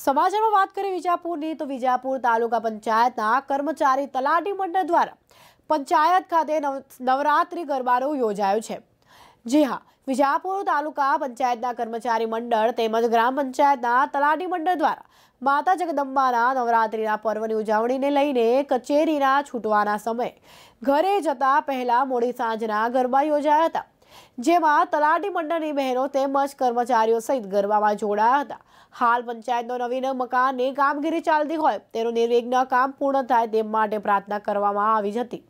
સમાચારમાં વાત કરીએ વિજાપુરની તો વિજાપુર તાલુકા પંચાયતના કર્મચારી તલાટી મંડળ દ્વારા પંચાયત ખાતે નવરાત્રિ ગરબાનો યોજાયો છે જી હા વિજાપુર તાલુકા પંચાયતના કર્મચારી મંડળ તેમજ ગ્રામ પંચાયતના તલાટી મંડળ દ્વારા માતા જગદંબાના નવરાત્રિના પર્વની ઉજવણીને લઈને કચેરીના છૂટવાના સમયે ઘરે જતા પહેલા મોડી સાંજના ગરબા યોજાયા હતા જેમાં તલાટી મંડળની બહેનો તેમજ કર્મચારીઓ સહિત ગરબામાં જોડાયા હતા હાલ પંચાયતનો નવીન મકાનની કામગીરી ચાલતી હોય તેનું નિર્વિઘ્ન કામ પૂર્ણ થાય તે માટે પ્રાર્થના કરવામાં આવી હતી